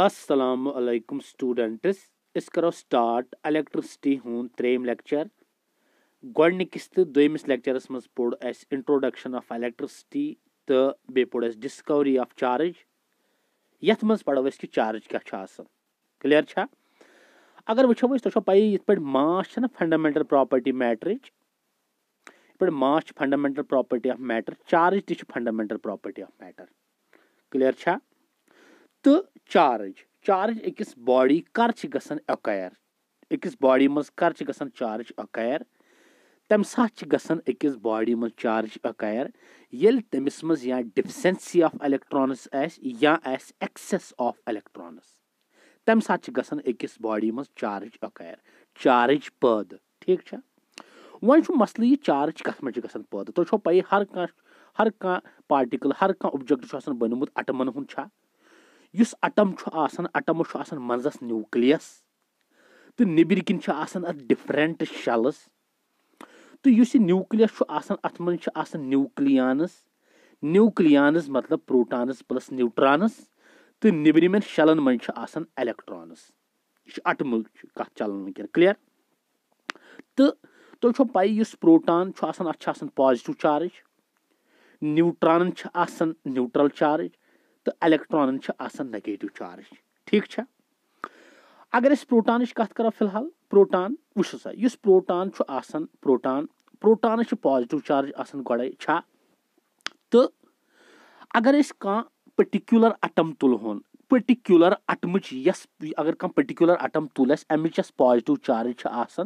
अस्सलाम वालेकुम स्टूडेंट्स इस करो स्टार्ट इलेक्ट्रिसिटी हूँ त्रेम लेक्चर गस तो दिस लेक्चरस मज पोड़ अस इंट्रोडक्शन ऑफ इलेक्ट्रिसिटी तो बे पोड़ अस डिस्कवरी ऑफ चार्ज यथ पढ़ो कि चार्ज क्या क्लियर छा अगर वो तो पाई ये पे मास फंडामेंटल प्रॉपर्टी मैटरच पे मास fundamental property of matter charge तह fundamental property of matter clear छा तो चार्ज चार्ज अकिस बॉडी कर गयर अकिस बॉडी मज कर गार्ज अकैर तम गकिस बॉडी मज चार्ज अकैर ये तमिस मज या ऑफ इलेक्ट्रॉनस या एक्सेस ऑफ इलेक्ट्रॉनस तम गकिस बॉडी मज चार्ज अकैर चार्ज पद ठीक वो मसल यह चार्ज कथ मज ग पद तुम पई हर कह हर कह पार्टिकल हर कह ऑब्जेक्ट बनमुत अटमन हूं छा یُس اَٹم چھُ آسان اَٹمَس چھُ آسان منٛزَس نیوٗکلِیَس تہٕ نیٚبٕرۍ کِنۍ چھِ آسان اَتھ ڈِفرَنٛٹ شَلٕز تہٕ یُس یہِ نیوٗکلِیَس چھُ آسان اَتھ منٛز چھِ آسان نیوٗکلِیانٕز نیوٗکلِیانٕز مطلب پرٛوٹانٕز پٕلَس نیوٗٹرٛانٕز تہٕ نیٚبرِمٮ۪ن شَلَن منٛز چھِ آسان اٮ۪لٮ۪کٹرٛانٕز یہِ چھِ اَٹمٕچ کَتھ چَلان وٕنۍکٮ۪ن کٕلیر تہٕ تۄہہِ چھو پَے یُس پرٛوٹان چھُ آسان اَتھ چھِ آسان پازِٹِو چارٕج نیوٗٹرٛانَن چھِ آسان نیوٗٹرٛل چارٕج तो इलेक्ट्रॉन नगेटिव चार्ज ठीक है अगर प्रोटान कथ करो फिलहाल प्रोटान वो सा इस proton proton proton positive charge गोड़े तो अगर कह पर्टिकुलर आटम तुलहन पर्टिकुलर अटम यस अगर कह पर्टिकुलर एटम तुल अमिच पॉजिटिव चार्ज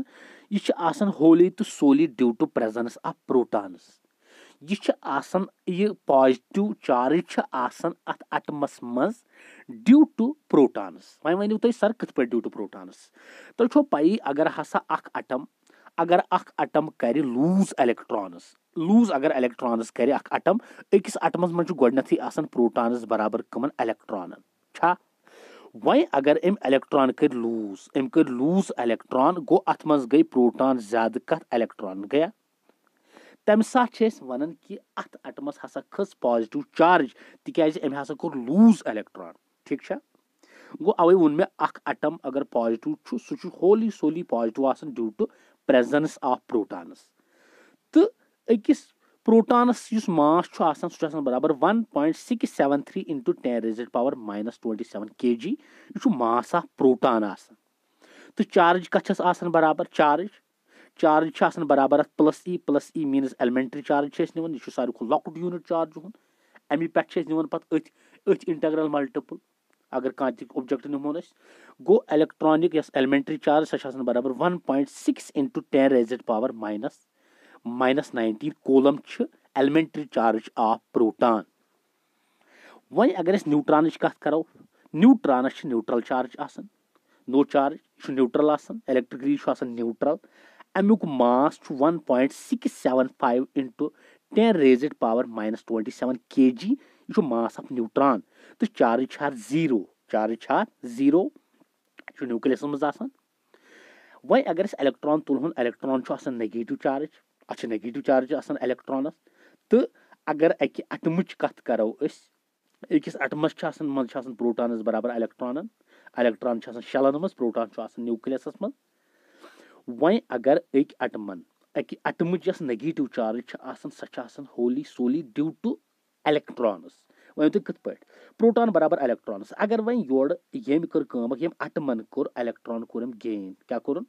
यह होली तो solely due to presence of protons यह पॉजिटिव चार्ज अत आटमस मज ड्यू टू प्रोटानस वन वो सर कित पे ड्यू टू प्रोटानस तुम पई अगर हा अटम अगर अटम कर लूज इलेक्ट्रॉनस लूज अगर इलेक्ट्रॉनस कर आटम अकिस आटमस मज गथ प्रोटानस बराबर कमन इलेक्ट्रॉन अगर अम इलेक्ट्रॉन कर लूज अम कर लूज इलेक्ट्रॉन गो अत गई प्रोटान ज्यादा कथ इलेक्ट्रॉन गया تمہِ ساتہٕ چھِ أسۍ وَنان کہِ اَتھ اَٹمَس ہسا کھٔژ پازِٹِو چارٕج تِکیازِ أمۍ ہسا کوٚر لوٗز الیکٹرٛان ٹھیٖک چھا گوٚو اَوَے ووٚن مےٚ اَکھ اَٹم اگر پازِٹِو چھُ سُہ چھُ ہولی سولی پازِٹِو آسان due to presence of protons تہٕ أکِس پروٹانَس یُس ماس چھُ آسان سُہ چھُ آسان برابر one point six seven three into ten raised power minus twenty seven K G یہِ چھُ ماس آف پروٹان آسان تہٕ چارٕج کَتھ چھَس آسان برابر چارٕج چارج چھِ آسان برابر اَتھ plus e plus e means elementary charge چھِ أسۍ نِوان یہِ چھُ ساروی کھۄتہٕ لۄکُٹ یوٗنِٹ چارجہِ ہُنٛد اَمہِ پٮ۪ٹھ چھِ أسۍ نِوان پَتہٕ أتھۍ أتھۍ اِنٹَگرَل مَلٹِپٕل اگر کانٛہہ تہِ اوٚبجَکٹ نِمون أسۍ گوٚو ایٚلیکٹرٛانِک یۄس ایٚلمنٹری چارج سۄ چھِ آسان برابر one point six into ten raised power minus minus nineteen coulomb چھِ ایٚلمنٹری چارج آف پروٹان وۄنۍ اگر أسۍ نیوٗٹرانٕچ کَتھ کَرو نیوٗٹرانَس چھِ نیوٗٹرل چارج آسان نو چارج یہِ چھُ نیوٗٹرل آسان الیکٹرک چھُ آسان نیوٗٹرل अमुक mass one point six seven five into ten raised power minus twenty seven K G यह मास ऑफ न्यूट्रॉन तो चार्ज हर जीरो चार्ज हर जीरो न्यूक्लियस मजान वह अगर इलेक्ट्रॉन तुल इलेक्ट्रॉन नगेटिव चार्ज अच्छा नगेटिव चार्ज आलेक्ट्रॉनस तो अगर अक एटम कथ करो अकिस एटमस मन प्रोटानस बराबर इलेक्ट्रॉन इलेक्ट्रॉन शलन मन प्रोटान न्यूक्लियस मन वहीं अगर एक अटमन अकि अटमच यस नेगेटिव चार्ज आसान so wholly solely due to electrons वो तुम कथ पे प्रोटॉन बराबर इलेक्ट्रॉनस अगर वह योड़ यम कम यम अटमन कोर इलेक्ट्रॉन कोर गेन क्या कोर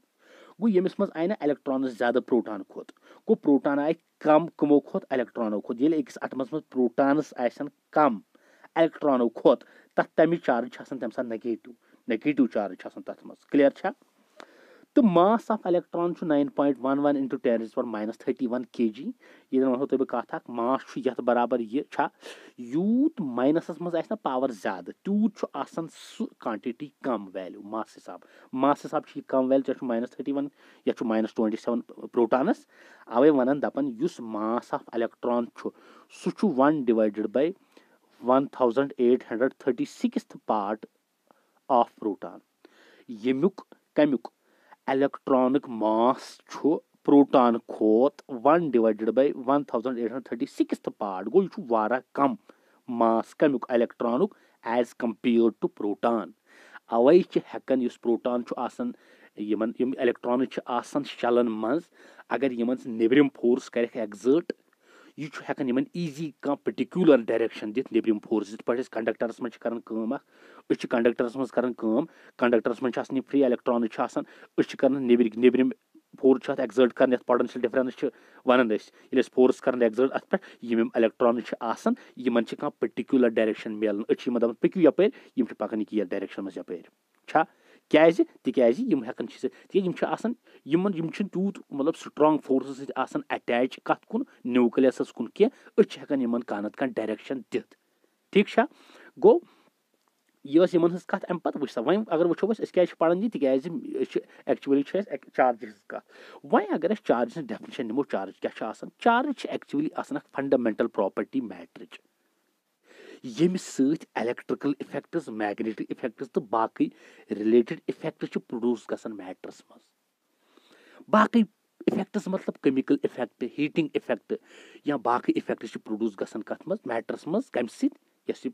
गो यमिस मज आये ना इलेक्ट्रॉनस ज्यादा प्रोटॉन खोत गो प्रोटॉन आई कम कमो खोत इलेक्ट्रॉनो खोत ये अकिस अटमस मज प्रोटॉनस आसन कम इलेक्ट्रॉनो खोत तथ तमि चार्ज तम सा नेगेटिव नेगेटिव चार्ज तथ मज क्लियर तो mass of electron nine point one one into ten इज पर minus thirty one K G ये वनो तुम कथ मास बराबर यह यूत माइनस मैं पावर ज्यादा तूत क्वानटिटी कम वैल्यू मास हिसाब मास हिसाब से कम वैल्यू चाहे माइनस थर्टी वन ये माइनस ट्वेंटी सेवन प्रोटानस अवे वन दपन इस मास ऑफ इलेक्ट्रॉन सह one divided by one thousand eight hundred thirty six part of proton यमुक कमुक इलेक्ट्रॉनिक मास प्रोटान खोत one divided by one thousand eight hundred thirty six part गो यह वारा कम मास कमिक electronic as compared to proton अवे हेकन इस प्रोटान आसान इलेक्ट्रॉनिक आसान शलन मज अगर यम नबरम फोर्स कर एक्जट यह हेकन इन ईजी कह पर्टिकुलर डरेक्शन दिख नबरम फोर्स जिस पे कंडक्टरस मे कर कंडक्टरस मे कर कंडक्टरस मे फ्री इलेक्ट्रॉनिक्स नबर नबरम फोर्स एक्सर्ट कर पोटेंशियल डिफरेंस वन ये फोर्स कर एक्सर्ट अत इलेक्ट्रॉनिक्स इन कह पर्टिकुलर डरेक्शन मिलान अच्छी दपा पकू यप पकान ये डरेक्शन मे यप کیازِ تِکیازِ یِم ہٮ۪کان چھِ تِکیازِ یِم چھِ آسان یِمَن یِم چھِنہٕ تیوٗت مطلب سٕٹرٛانٛگ فورسَس سۭتۍ آسان اَٹیچ کَتھ کُن نیوٗکلِیَسَس کُن کینٛہہ أسۍ چھِ ہٮ۪کان یِمَن کانٛہہ نَتہٕ کانٛہہ ڈایریٚکشَن دِتھ ٹھیٖک چھا گوٚو یہِ ٲس یِمَن ہٕنٛز کَتھ اَمہِ پَتہٕ وٕچھ سا وۄنۍ اگر وٕچھو أسۍ أسۍ کیٛازِ چھِ پَران یہِ تِکیازِ أسۍ چھِ ایٚکچُؤلی چھِ أسۍ چارجہِ ہٕنٛز کَتھ وۄنۍ اگر أسۍ چارجہِ ہٕنٛز ڈیفنِشَن نِمو چارٕج کیٛاہ چھِ آسان چارٕج چھِ ایٚکچُؤلی آسان اَکھ فَنڈَمٮ۪نٹَل پرٛاپَرٹی میٹرٕچ ییٚمہِ سۭتۍ اٮ۪لٮ۪کٹِرٛکَل اِفٮ۪کٹٕز میگنِٹِک اِفٮ۪کٹٕز تہٕ باقٕے رِلیٹِڈ اِفٮ۪کٹٕز چھِ پرٛوڈوٗس گژھان میٹرَس منٛز باقٕے اِفٮ۪کٹٕز مطلب کٔمِکَل اِفٮ۪کٹ ہیٖٹِنٛگ اِفٮ۪کٹ یا باقٕے اِفٮ۪کٹٕز چھِ پرٛوڈوٗس گژھان کَتھ منٛز میٹرَس منٛز کَمہِ سۭتۍ یۄس یہِ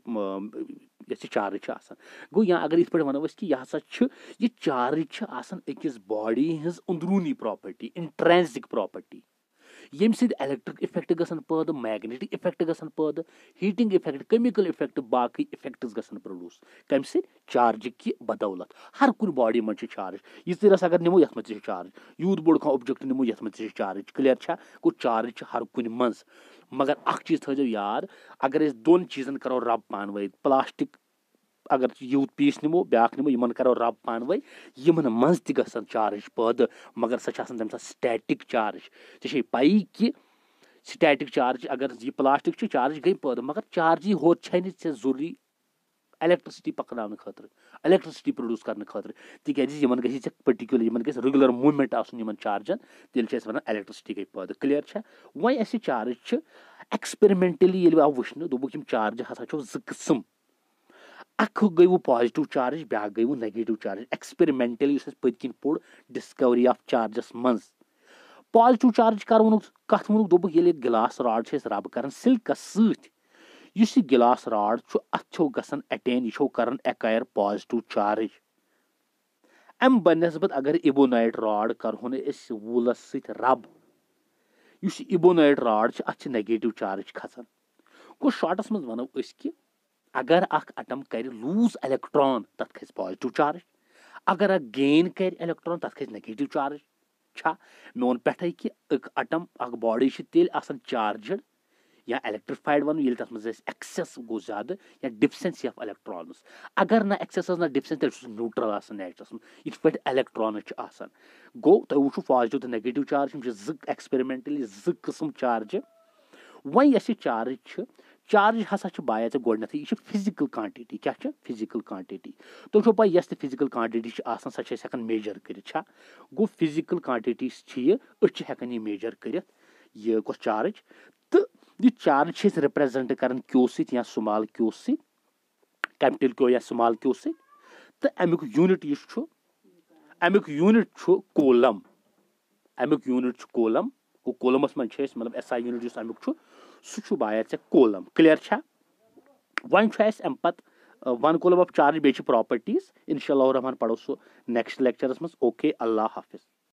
یۄس یہِ چارٕج چھِ آسان گوٚو یا اگر یِتھ پٲٹھۍ وَنو أسۍ کہِ یہِ ہَسا چھِ یہِ چارٕج چھِ آسان أکِس باڈی ہِنٛز أنٛدروٗنی پرٛاپرٹی اِنٹرٛینزِک پرٛاپرٹی ये सद इलेक्ट्रिक इफेक्ट गसन पैदा मैग्नेटिक इफेक्ट गसन पैदा हीटिंग इफेक्ट कमिकल इफेक्ट बाकी इफेक्ट गसन प्रोड्यूस कम से चार्ज कि बदौलत हर कुन बॉडी मन चार्ज ये अगर नमो ये चार्ज यूत बोर्ड कह ऑब्जेक्ट नमो ये मे चार्ज क्लियर गो चार्ज हर कुन मगर अख चीज थो याद अगर दोन चीजन करो रब पान प्लास्टिक اگر یوٗت پیٖس نِمو بیٛاکھ نِمو یِمَن کَرو رَب پانہٕ ؤنۍ یِمَن منٛز تہِ گژھان چارٕج پٲدٕ مگر سۄ چھِ آسان تَمہِ ساتہٕ سٹیٹِک چارٕج ژےٚ چھے پَیی کہِ سٹیٹِک چارٕج اگر یہِ پٕلاسٹِک چھُ چارٕج گٔے پٲدٕ مگر چارجی ہوت چھَے نہٕ ژےٚ ضروٗری اٮ۪لٮ۪کٹِرٛسِٹی پَکناونہٕ خٲطرٕ اٮ۪لٮ۪کٹِرٛسِٹی پرٛوڈوٗس کَرنہٕ خٲطرٕ تِکیٛازِ یِمَن گژھِ ژےٚ پٔٹِکیوٗلَر یِمَن گژھِ رِگیوٗلَر موٗمٮ۪نٛٹ آسُن یِمَن چارجَن تیٚلہِ چھِ أسۍ وَنان اٮ۪لٮ۪کٹِرٛسِٹی گٔے پٲدٕ کٕلیر چھا وۄنۍ اَسہِ یہِ چارٕج چھِ اٮ۪کٕسپیرِمٮ۪نٛٹٔلی ییٚلہِ آو وٕچھنہٕ دوٚپُکھ یِم چارجہِ ہَسا چھو زٕ قٕسٕم اکھ گٔے وۄنۍ پازِٹِو چارٕج بیٛاکھ گٔے وۄنۍ نَگیٹِو چارٕج ایٚکسپیرِمینٹلی یُس اَسہِ پٔتۍ کِنۍ پوٚر ڈِسکَوری آف چارجَس منٛز پازِٹِو چارٕج کَر ووٚنُکھ کَتھ ووٚنُکھ دوٚپُکھ ییٚلہِ یہِ گِلاس راڈ چھِ أسۍ رَب کَران سِلکَس سۭتۍ یُس یہِ گِلاس راڈ چھُ اَتھ چھو گژھان اَٹین یہِ چھو کَران ایٚکایر پازِٹِو چارٕج اَمہِ بَنسبت اگر اِبونایٹ راڈ کَرہون أسۍ ووٗلَس سۭتۍ رَب یُس یہِ اِبونایٹ راڈ چھِ اَتھ چھِ نَگیٹِو چارٕج کھَسان گوٚو شاٹَس منٛز وَنو أسۍ کہِ अगर अख कर लूज इलेक्ट्रॉन तथ खस पॉजिटिव चार्ज अगर अ गेन कर इलेक्ट्रॉन तथ खस नेगेटिव चार्ज छा मोन पे कि अटम अख बॉडी तेल चार्जड या इलेक्ट्रिफाइड वन ये तथा एक्सेस गो ज्यादा या डिफसेंसी ऑफ इलेक्ट्रॉन्स अगर ना एक्सेस ना डिफसेंस तेल न्यूट्रल नेचरस मे पे इलेक्ट्रॉन्स गो तुम वो पॉजिटिव तो नेगेटिव चार्ज जो एक्सपेरिमेंटली जो चार्ज वह ये चार्ज چارج ہسا چھِ بایا ژےٚ گۄڈٕنٮ۪تھٕے یہِ چھِ فِزِکَل کانٹِٹی کیٛاہ چھِ فِزِکَل کانٹِٹی تۄہہِ چھو پَے یۄس تہِ فِزِکَل کانٹِٹی چھِ آسان سۄ چھِ أسۍ ہٮ۪کان میجَر کٔرِتھ چھا گوٚو فِزِکَل کانٹِٹی چھِ یہِ أسۍ چھِ ہٮ۪کان یہِ میجَر کٔرِتھ یہِ کۄس چارٕج تہٕ یہِ چارٕج چھِ أسۍ رِپرٛٮ۪زَنٛٹ کَران کیو سۭتۍ یا سُمال کیو سۭتۍ کیپٹِل کیو یا سُمال کیو سۭتۍ تہٕ اَمیُک یوٗنِٹ یُس چھُ اَمیُک یوٗنِٹ چھُ کولَم اَمیُک یوٗنِٹ چھُ کولَم गोल कोलमस मे मतलब एस आई यूनिट अमुक सह बया ऐसे कोलम क्लियर वैस अम पत वन कोलम ऑफ चार्ज बेची प्रॉपर्टीज इनशा रहमान पढ़ो सो नेक्स्ट लेक्चरस मज ओके अल्लाह हाफिज़